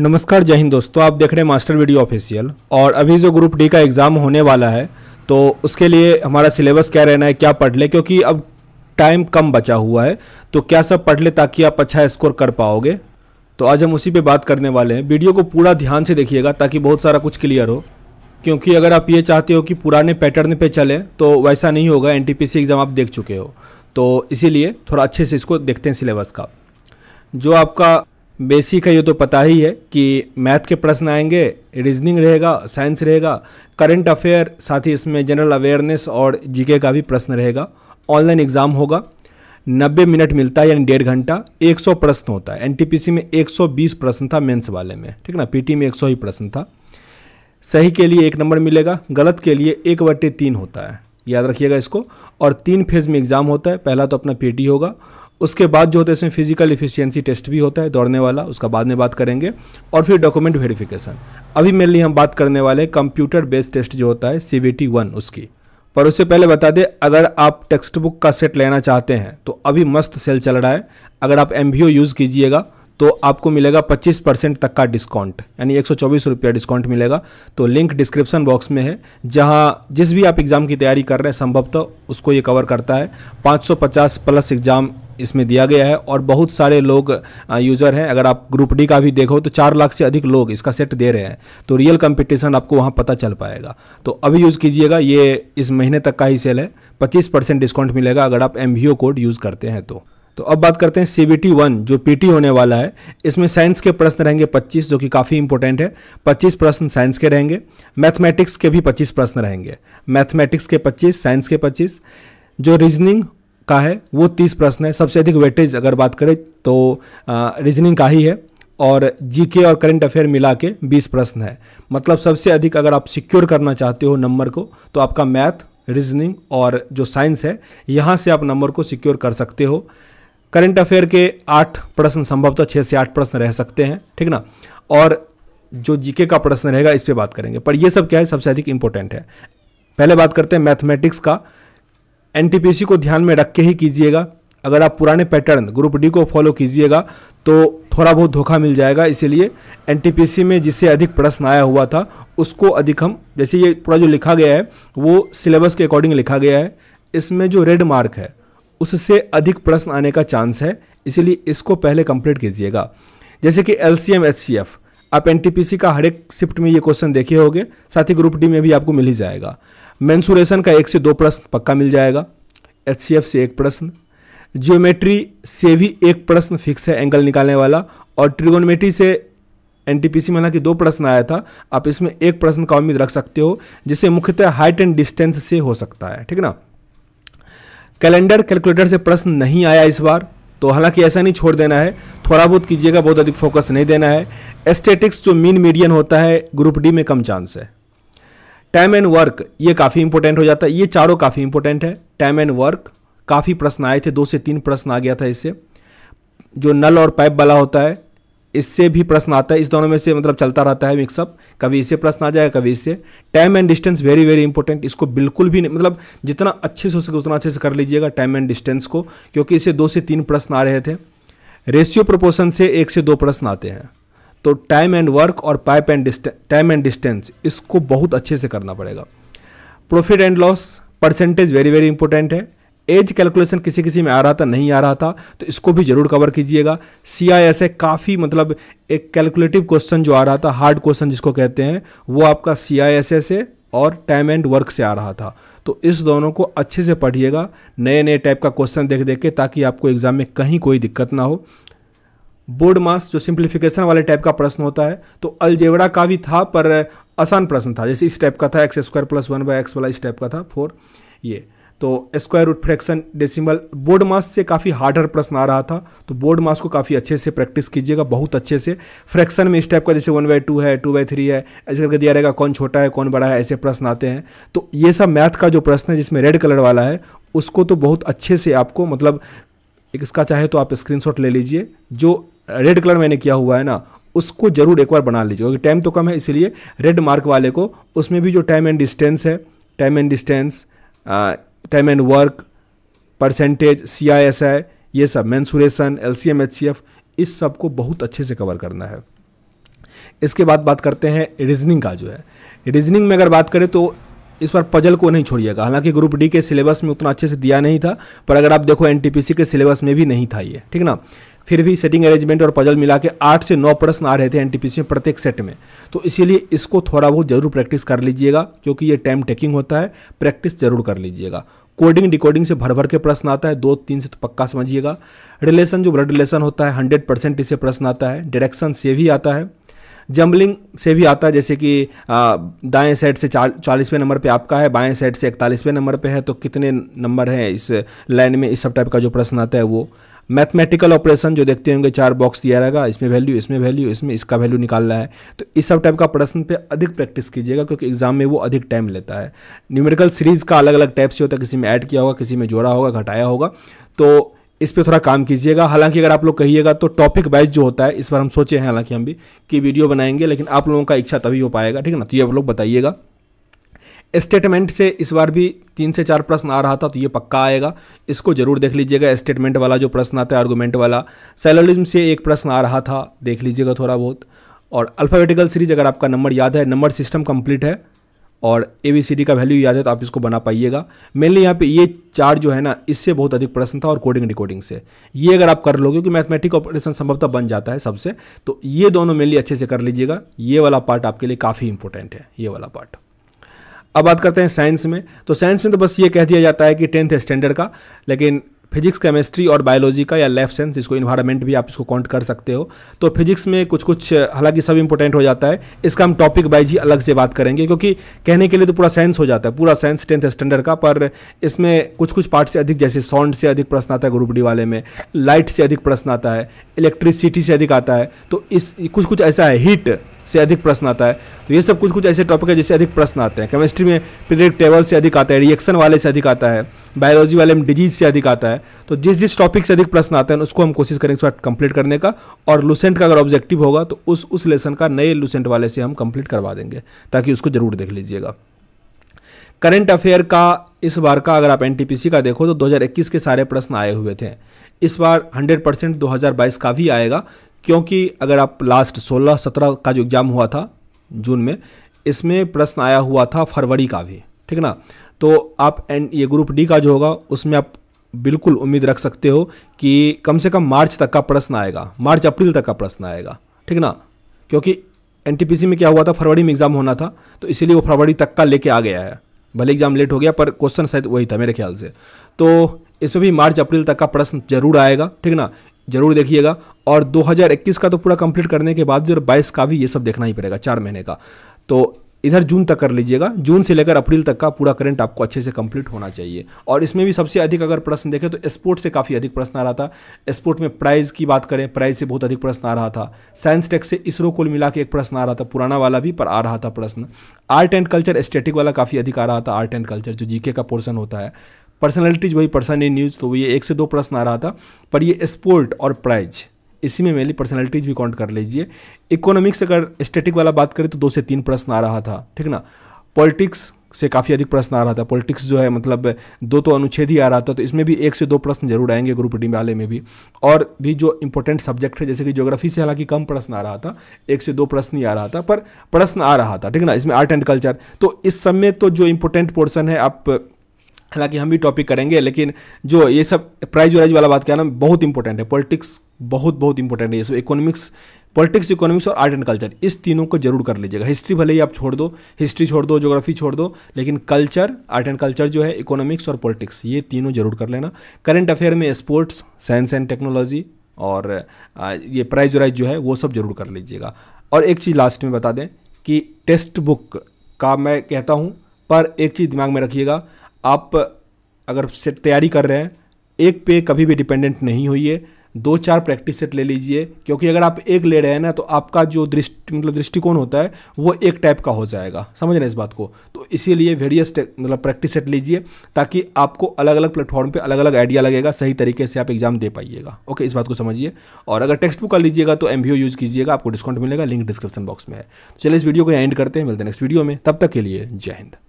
नमस्कार जय हिंद दोस्तों आप देख रहे हैं मास्टर वीडियो ऑफिशियल और अभी जो ग्रुप डी का एग्ज़ाम होने वाला है तो उसके लिए हमारा सिलेबस क्या रहना है क्या पढ़ लें क्योंकि अब टाइम कम बचा हुआ है तो क्या सब पढ़ लें ताकि आप अच्छा स्कोर कर पाओगे तो आज हम उसी पे बात करने वाले हैं वीडियो को पूरा ध्यान से देखिएगा ताकि बहुत सारा कुछ क्लियर हो क्योंकि अगर आप ये चाहते हो कि पुराने पैटर्न पर चले तो वैसा नहीं होगा एन एग्ज़ाम आप देख चुके हो तो इसीलिए थोड़ा अच्छे से इसको देखते हैं सिलेबस का जो आपका बेसिक है ये तो पता ही है कि मैथ के प्रश्न आएंगे रीजनिंग रहेगा साइंस रहेगा करंट अफेयर साथ ही इसमें जनरल अवेयरनेस और जीके का भी प्रश्न रहेगा ऑनलाइन एग्ज़ाम होगा 90 मिनट मिलता है यानी डेढ़ घंटा 100 प्रश्न होता है एनटीपीसी में 120 प्रश्न था मेंस वाले में ठीक ना पीटी में 100 ही प्रश्न था सही के लिए एक नंबर मिलेगा गलत के लिए एक बट्टे तीन होता है याद रखिएगा इसको और तीन फेज में एग्ज़ाम होता है पहला तो अपना पीटी होगा उसके बाद जो होता है इसमें फिजिकल इफिशियंसी टेस्ट भी होता है दौड़ने वाला उसका बाद में बात करेंगे और फिर डॉक्यूमेंट वेरिफिकेशन अभी मेरे लिए हम बात करने वाले कंप्यूटर बेस्ड टेस्ट जो होता है सी बी टी वन उसकी पर उससे पहले बता दें अगर आप टेक्स्ट बुक का सेट लेना चाहते हैं तो अभी मस्त सेल चल रहा है अगर आप एम यूज़ कीजिएगा तो आपको मिलेगा 25 परसेंट तक का डिस्काउंट यानी एक रुपया डिस्काउंट मिलेगा तो लिंक डिस्क्रिप्शन बॉक्स में है जहाँ जिस भी आप एग्ज़ाम की तैयारी कर रहे हैं संभवतः उसको ये कवर करता है 550 प्लस एग्ज़ाम इसमें दिया गया है और बहुत सारे लोग यूज़र हैं अगर आप ग्रुप डी का भी देखो तो चार लाख से अधिक लोग इसका सेट दे रहे हैं तो रियल कंपटीशन आपको वहाँ पता चल पाएगा तो अभी यूज़ कीजिएगा ये इस महीने तक का ही सेल है 25 परसेंट डिस्काउंट मिलेगा अगर आप एम कोड यूज़ करते हैं तो तो अब बात करते हैं सी बी टी वन जो पी टी होने वाला है इसमें साइंस के प्रश्न रहेंगे पच्चीस जो कि काफ़ी इंपॉर्टेंट है पच्चीस प्रश्न साइंस के रहेंगे मैथमेटिक्स के भी पच्चीस प्रश्न रहेंगे मैथमेटिक्स के पच्चीस साइंस के पच्चीस जो रीजनिंग का है वो तीस प्रश्न है सबसे अधिक वेटेज अगर बात करें तो रीजनिंग का ही है और जीके और करंट अफेयर मिला के बीस प्रश्न है मतलब सबसे अधिक अगर आप सिक्योर करना चाहते हो नंबर को तो आपका मैथ रीजनिंग और जो साइंस है यहाँ से आप नंबर को सिक्योर कर सकते हो करंट अफेयर के आठ प्रश्न संभवतः छः से आठ प्रश्न रह सकते हैं ठीक ना और जो जीके का प्रश्न रहेगा इस पर बात करेंगे पर यह सब क्या है सबसे अधिक इंपॉर्टेंट है पहले बात करते हैं मैथमेटिक्स का एन को ध्यान में रख के ही कीजिएगा अगर आप पुराने पैटर्न ग्रुप डी को फॉलो कीजिएगा तो थोड़ा बहुत धोखा मिल जाएगा इसीलिए एन में जिससे अधिक प्रश्न आया हुआ था उसको अधिक हम जैसे ये पूरा जो लिखा गया है वो सिलेबस के अकॉर्डिंग लिखा गया है इसमें जो रेड मार्क है उससे अधिक प्रश्न आने का चांस है इसीलिए इसको पहले कंप्लीट कीजिएगा जैसे कि L C M H C F आप एन टी पी सी का हर एक शिफ्ट में ये क्वेश्चन देखे होंगे साथ ही ग्रुप डी में भी आपको मिल ही जाएगा मैंसुरेशन का एक से दो प्रश्न पक्का मिल जाएगा एच सी एफ से एक प्रश्न जियोमेट्री से भी एक प्रश्न फिक्स है एंगल निकालने वाला और ट्रिगोनमेट्री से एन टी पी सी में हालांकि दो प्रश्न आया था आप इसमें एक प्रश्न का उम्मीद रख सकते हो जिसे मुख्यतः हाइट एंड डिस्टेंस से हो सकता है ठीक ना कैलेंडर कैलकुलेटर से प्रश्न नहीं आया इस बार तो हालांकि ऐसा नहीं छोड़ देना है थोड़ा बहुत कीजिएगा बहुत अधिक फोकस नहीं देना है एस्थेटिक्स जो मीन मीडियन होता है ग्रुप डी में कम चांस है टाइम एंड वर्क ये काफ़ी इंपॉर्टेंट हो जाता है ये चारों काफ़ी इंपॉर्टेंट है टाइम एंड वर्क काफ़ी प्रश्न आए थे दो से तीन प्रश्न आ गया था इससे जो नल और पाइप वाला होता है इससे भी प्रश्न आता है इस दोनों में से मतलब चलता रहता है मिक्सअप कभी इससे प्रश्न आ जाएगा कभी इससे time and distance very very important इसको बिल्कुल भी नहीं मतलब जितना अच्छे से हो सके उतना अच्छे से कर लीजिएगा टाइम एंड डिस्टेंस को क्योंकि इससे दो से तीन प्रश्न आ रहे थे रेशियो प्रपोशन से एक से दो प्रश्न आते हैं तो टाइम एंड वर्क और pipe and time and distance इसको बहुत अच्छे से करना पड़ेगा profit and loss percentage very very important है एज कैलकुलेशन किसी किसी में आ रहा था नहीं आ रहा था तो इसको भी जरूर कवर कीजिएगा सी आई एस ए काफ़ी मतलब एक कैलकुलेटिव क्वेश्चन जो आ रहा था हार्ड क्वेश्चन जिसको कहते हैं वो आपका सी आई एस ए से और टाइम एंड वर्क से आ रहा था तो इस दोनों को अच्छे से पढ़िएगा नए नए टाइप का क्वेश्चन देख देख के ताकि आपको एग्जाम में कहीं कोई दिक्कत ना हो बोर्ड मास जो सिंप्लीफिकेशन वाले टाइप का प्रश्न होता है तो अलजेवड़ा का भी था पर आसान प्रश्न था जैसे इस टाइप का था x square plus one by x वाला इस टाइप का था फोर ये तो square root fraction decimal board maths से काफ़ी हार्डर प्रश्न आ रहा था तो बोर्ड मास को काफ़ी अच्छे से प्रैक्टिस कीजिएगा बहुत अच्छे से फ्रैक्शन में इस टाइप का जैसे वन बाई टू है टू बाई थ्री है ऐसे करके दिया रहेगा कौन छोटा है कौन बड़ा है ऐसे प्रश्न आते हैं तो ये सब मैथ का जो प्रश्न है जिसमें रेड कलर वाला है उसको तो बहुत अच्छे से आपको मतलब इसका चाहे तो आप स्क्रीन ले लीजिए जो रेड कलर मैंने किया हुआ है ना उसको जरूर एक बार बना लीजिए क्योंकि टाइम तो कम है इसीलिए रेड मार्क वाले को उसमें भी जो टाइम एंड डिस्टेंस है time and distance time and work percentage C I S I ये सब mensuration L C M H C F इस सब को बहुत अच्छे से कवर करना है इसके बाद बात करते हैं रीजनिंग का जो है रीजनिंग में अगर बात करें तो इस बार पजल को नहीं छोड़िएगा हालांकि ग्रुप डी के सिलेबस में उतना अच्छे से दिया नहीं था पर अगर आप देखो एन के सिलेबस में भी नहीं था ये ठीक ना फिर भी सेटिंग अरेंजमेंट और पजल मिला के आठ से नौ प्रश्न आ रहे थे एन में प्रत्येक सेट में तो इसीलिए इसको थोड़ा बहुत जरूर प्रैक्टिस कर लीजिएगा क्योंकि ये टाइम टेकिंग होता है प्रैक्टिस जरूर कर लीजिएगा कोडिंग डिकोडिंग से भर भर के प्रश्न आता है दो तीन से तो पक्का समझिएगा रिलेशन जो ब्लड रिलेशन होता है हंड्रेड परसेंट इससे प्रश्न आता है डायरेक्शन से भी आता है जम्बलिंग से भी आता है जैसे कि दाएं साइड से चाल चालीसवें नंबर पे आपका है बाएं साइड से इकतालीसवें नंबर पे है तो कितने नंबर हैं इस लाइन में इस सब टाइप का जो प्रश्न आता है वो मैथमेटिकल ऑपरेशन जो देखते होंगे चार बॉक्स दिया रहेगा इसमें वैल्यू इसमें वैल्यू इसमें इसका वैल्यू निकालना है तो इस सब टाइप का प्रश्न पे अधिक प्रैक्टिस कीजिएगा क्योंकि एग्जाम में वो अधिक टाइम लेता है न्यूमेरिकल सीरीज का अलग अलग टाइप से होता है किसी में ऐड किया होगा किसी में जोड़ा होगा घटाया होगा तो इस पर थोड़ा काम कीजिएगा हालांकि अगर आप लोग कहिएगा तो टॉपिक वाइज जो होता है इस बार हम सोचे हैं हालांकि हम भी कि वीडियो बनाएंगे लेकिन आप लोगों का इच्छा तभी हो पाएगा ठीक है ना तो ये आप लोग बताइएगा स्टेटमेंट से इस बार भी तीन से चार प्रश्न आ रहा था तो ये पक्का आएगा इसको जरूर देख लीजिएगा स्टेटमेंट वाला जो प्रश्न आता है आर्गूमेंट वाला सैलरिज्म से एक प्रश्न आ रहा था देख लीजिएगा थोड़ा बहुत और अल्फ़ाबेटिकल सीरीज अगर आपका नंबर याद है नंबर सिस्टम कंप्लीट है और ए बी सी डी का वैल्यू याद है तो आप इसको बना पाइएगा मेनली यहाँ पे ये चार जो है ना इससे बहुत अधिक प्रश्न था और कोडिंग डिकोडिंग से ये अगर आप कर लोगे क्योंकि मैथमेटिक ऑपरेशन संभवतः बन जाता है सबसे तो ये दोनों मेनली अच्छे से कर लीजिएगा ये वाला पार्ट आपके लिए काफ़ी इंपॉर्टेंट है ये वाला पार्ट अब बात करते हैं साइंस में तो साइंस में तो बस ये कह दिया जाता है कि टेंथ स्टैंडर्ड का लेकिन फिजिक्स केमिस्ट्री और बायोलॉजी का या लाइफ साइंस इसको इन्वायरमेंट भी आप इसको काउंट कर सकते हो तो फिजिक्स में कुछ कुछ हालांकि सब इंपॉर्टेंट हो जाता है इसका हम टॉपिक वाइज ही अलग से बात करेंगे क्योंकि कहने के लिए तो पूरा साइंस हो जाता है पूरा साइंस टेंथ स्टैंडर्ड का पर इसमें कुछ कुछ पार्ट से अधिक जैसे साउंड से अधिक प्रश्न आता है ग्रुप डी वाले में लाइट से अधिक प्रश्न आता है इलेक्ट्रिसिटी से अधिक आता है तो इस कुछ कुछ ऐसा है हीट से अधिक प्रश्न आता है तो ये सब कुछ कुछ ऐसे टॉपिक है जिससे अधिक प्रश्न आते हैं केमिस्ट्री में पीरियड टेबल से अधिक आता है रिएक्शन वाले से अधिक आता है बायोलॉजी वाले में डिजीज से अधिक आता है तो जिस जिस टॉपिक से अधिक प्रश्न आते हैं उसको हम कोशिश करेंगे उसका कंप्लीट करने का और लूसेंट का अगर ऑब्जेक्टिव होगा तो उस उस लेसन का नए लूसेंट वाले से हम कंप्लीट करवा देंगे ताकि उसको ज़रूर देख लीजिएगा करंट अफेयर का इस बार का अगर आप एन का देखो तो 2021 के सारे प्रश्न आए हुए थे इस बार 100 परसेंट दो का भी आएगा क्योंकि अगर आप लास्ट 16-17 का जो एग्ज़ाम हुआ था जून में इसमें प्रश्न आया हुआ था फरवरी का भी ठीक ना तो आप एंड ये ग्रुप डी का जो होगा उसमें आप बिल्कुल उम्मीद रख सकते हो कि कम से कम मार्च तक का प्रश्न आएगा मार्च अप्रैल तक का प्रश्न आएगा ठीक ना क्योंकि एन में क्या हुआ था फरवरी में एग्ज़ाम होना था तो इसीलिए वो फरवरी तक का लेके आ गया है भले एग्ज़ाम लेट हो गया पर क्वेश्चन शायद वही था मेरे ख्याल से तो इसमें भी मार्च अप्रैल तक का प्रश्न जरूर आएगा ठीक ना जरूर देखिएगा और 2021 का तो पूरा कंप्लीट करने के बाद जो हज़ार का भी ये सब देखना ही पड़ेगा चार महीने का तो इधर जून तक कर लीजिएगा जून से लेकर अप्रैल तक का पूरा करंट आपको अच्छे से कंप्लीट होना चाहिए और इसमें भी सबसे अधिक अगर प्रश्न देखें तो स्पोर्ट से काफ़ी अधिक प्रश्न आ रहा था स्पोर्ट में प्राइज़ की बात करें प्राइज़ से बहुत अधिक प्रश्न आ रहा था साइंस टेक से इसरो को मिला के एक प्रश्न आ रहा था पुराना वाला भी पर आ रहा था प्रश्न आर्ट एंड कल्चर स्टेटिक वाला काफ़ी अधिक आ रहा था आर्ट एंड कल्चर जो जीके का पोर्सन होता है पर्सनैलिटीज वही पर्सन इन न्यूज तो ये एक से दो प्रश्न आ रहा था पर ये स्पोर्ट और प्राइज इसी में मेरी पर्सनैलिटीज भी काउंट कर लीजिए इकोनॉमिक्स अगर स्टेटिक वाला बात करें तो दो से तीन प्रश्न आ रहा था ठीक ना पॉलिटिक्स से काफ़ी अधिक प्रश्न आ रहा था पॉलिटिक्स जो है मतलब दो तो अनुच्छेद ही आ रहा था तो इसमें भी एक से दो प्रश्न जरूर आएंगे ग्रुप डी वाले में भी और भी जो इंपॉर्टेंट सब्जेक्ट है जैसे कि ज्योग्राफी से हालांकि कम प्रश्न आ रहा था एक से दो प्रश्न ही आ रहा था पर प्रश्न आ रहा था ठीक ना इसमें आर्ट एंड कल्चर तो इस समय तो जो इंपॉर्टेंट पोर्सन है आप हालांकि हम भी टॉपिक करेंगे लेकिन जो ये सब प्राइज वाइज वाला बात क्या ना बहुत इंपॉर्टेंट है पॉलिटिक्स बहुत बहुत इंपॉर्टेंट है ये सब इकोनॉमिक्स पॉलिटिक्स इकोनॉमिक्स और आर्ट एंड कल्चर इस तीनों को जरूर कर लीजिएगा हिस्ट्री भले ही आप छोड़ दो हिस्ट्री छोड़ दो जोग्राफी छोड़ दो लेकिन कल्चर आर्ट एंड कल्चर जो है इकोनॉमिक्स और पॉलिटिक्स ये तीनों जरूर कर लेना करंट अफेयर में स्पोर्ट्स साइंस एंड टेक्नोलॉजी और ये प्राइज वाइज जो है वो सब जरूर कर लीजिएगा और एक चीज़ लास्ट में बता दें कि टेक्स्ट बुक का मैं कहता हूँ पर एक चीज़ दिमाग में रखिएगा आप अगर सेट तैयारी कर रहे हैं एक पे कभी भी डिपेंडेंट नहीं होइए दो चार प्रैक्टिस सेट ले लीजिए क्योंकि अगर आप एक ले रहे हैं ना तो आपका जो दृष्टि मतलब दृष्टिकोण होता है वो एक टाइप का हो जाएगा समझ रहे हैं इस बात को तो इसीलिए वेरियस मतलब प्रैक्टिस सेट लीजिए ताकि आपको अलग अलग प्लेटफॉर्म पे अलग अलग आइडिया लगेगा सही तरीके से आप एग्जाम दे पाइएगा ओके इस बात को समझिए और अगर टेक्स्ट बुक का लीजिएगा तो एम यूज़ कीजिएगा आपको डिस्काउंट मिलेगा लिंक डिस्क्रिप्शन बॉक्स में है तो चलिए इस वीडियो को एंड करते हैं मिलते हैं नेक्स्ट वीडियो में तब तक के लिए जय हिंद